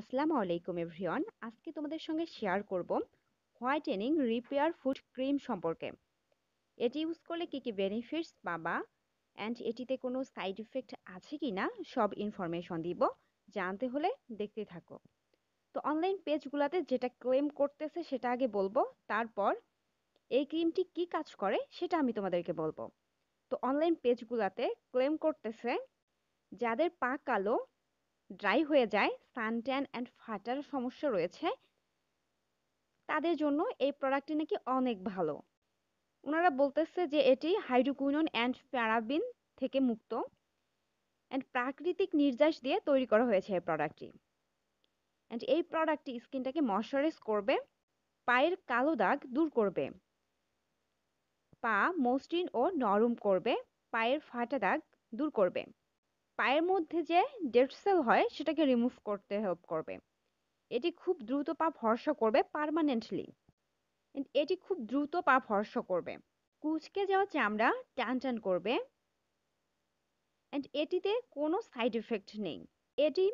আসসালামু আলাইকুম এভরিওয়ান আজকে তোমাদের সঙ্গে শেয়ার করব হোয়াইটেনিং রিপেয়ার ফুড ক্রিম সম্পর্কে এটি ইউজ করলে কী কী বেনিফিটস পাবা অ্যান্ড এটিতে কোনো সাইড ইফেক্ট আছে কি না সব ইনফরমেশন দিব জানতে হলে দেখতে থাকো তো অনলাইন পেজগুলোতে যেটা ক্লেম করতেছে সেটা আগে বলবো তারপর এই ক্রিমটি কি কাজ করে সেটা আমি তোমাদেরকে বলবো তো অনলাইন পেজগুলোতে ক্লেম করতেছে যাদের পা কালো ড্রাই হয়ে যায় সানট্যান অ্যান্ড ফাটার সমস্যা রয়েছে তাদের জন্য এই প্রোডাক্টটি নাকি অনেক ভালো ওনারা বলতেছে যে এটি হাইড্রোকুইনন অ্যান্ড প্যারাবিন থেকে মুক্ত অ্যান্ড প্রাকৃতিক নির্যাস দিয়ে তৈরি করা হয়েছে এই প্রোডাক্টটি অ্যান্ড এই প্রোডাক্টটি স্কিনটাকে ময়শ্চারাইজ করবে পায়ের কালো দাগ দূর করবে পা মসৃণ ও নরম করবে পায়ের ফাটা দাগ দূর করবে পায়ের মধ্যে যে ডেড সেল হয় সেটাকে রিমুভ করতে হেল্প করবে এটি খুব দ্রুত পা ভরসা করবে পারমানেন্টলি এটি খুব দ্রুত পা ভরসা করবে কুচকে যাওয়া চামড়া টান টান করবে অ্যান্ড এটিতে কোনো সাইড এফেক্ট নেই এটি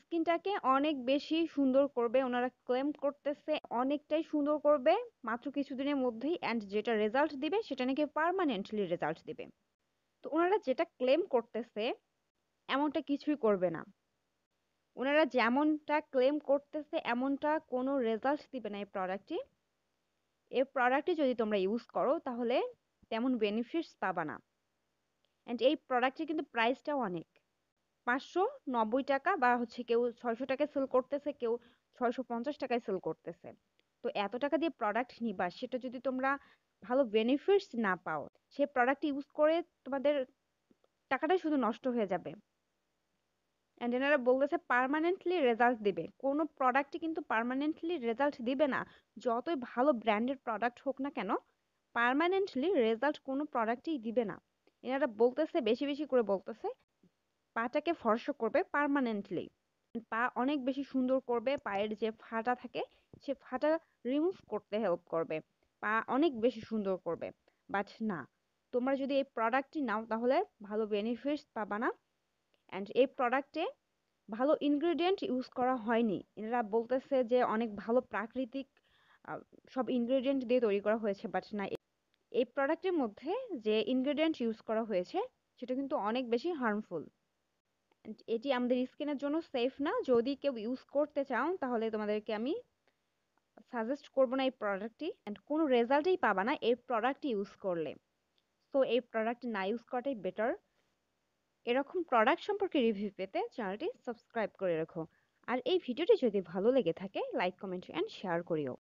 স্কিনটাকে অনেক বেশি সুন্দর করবে ওনারা ক্লেম করতেছে অনেকটাই সুন্দর করবে মাত্র কিছুদিনের মধ্যেই অ্যান্ড যেটা রেজাল্ট দিবে সেটা নাকি পারমানেন্টলি রেজাল্ট দিবে তো ওনারা যেটা claim করতেছে এমনটা কিছুই করবে না ওনারা যেমনটা claim করতেছে এমনটা কোনো result দিবে না এই product টি এই product টি যদি তোমরা use করো তাহলে তেমন benefits পাবা না and এই product এর কিন্তু price টাও অনেক পাঁচশো নব্বই টাকা বা হচ্ছে কেউ ছয়শো টাকায় sell করতেছে কেউ ছয়শো পঞ্চাশ টাকায় sell করতেছে তো এত টাকা দিয়ে product নিবা সেটা যদি তোমরা ভালো benefits না পাও সে product use করে তোমাদের টাকাটাই শুধু নষ্ট হয়ে যাবে and এনারা বলতেছে permanently result দিবে কোনো product ই কিন্তু permanently result দিবে না যতই ভালো brand এর product হোক না কেন permanently result কোনো product ই দিবে না এনারা বলতেছে বেশি বেশি করে বলতেছে পাটাকে ফর্সা করবে permanently পা অনেক বেশি সুন্দর করবে পায়ের যে ফাটা থাকে সে ফাটা remove করতে help করবে পা অনেক বেশি সুন্দর করবে বাট না তোমরা যদি এই প্রোডাক্টটি নাও তাহলে ভালো বেনিফিটস পাবা না অ্যান্ড এই প্রোডাক্টে ভালো ইনগ্রেডিয়েন্ট ইউজ করা হয়নি এনারা বলতেছে যে অনেক ভালো প্রাকৃতিক সব ইনগ্রেডিয়েন্ট দিয়ে তৈরি করা হয়েছে বাট না এই প্রোডাক্টের মধ্যে যে ইনগ্রেডিয়েন্ট ইউজ করা হয়েছে সেটা কিন্তু অনেক বেশি হার্মফুল এটি আমাদের স্কিনের জন্য সেফ না যদি কেউ ইউজ করতে চাও তাহলে তোমাদেরকে আমি সাজেস্ট করবো না এই প্রোডাক্টটি অ্যান্ড কোনো রেজাল্টই পাবা না এই প্রোডাক্টটি ইউজ করলে সো এই প্রোডাক্ট না ইউজ করাটাই বেটার এরকম প্রোডাক্ট সম্পর্কে রিভিউ পেতে চ্যানেলটি সাবস্ক্রাইব করে রাখো আর এই ভিডিওটি যদি ভালো লেগে থাকে লাইক কমেন্ট অ্যান্ড শেয়ার করিও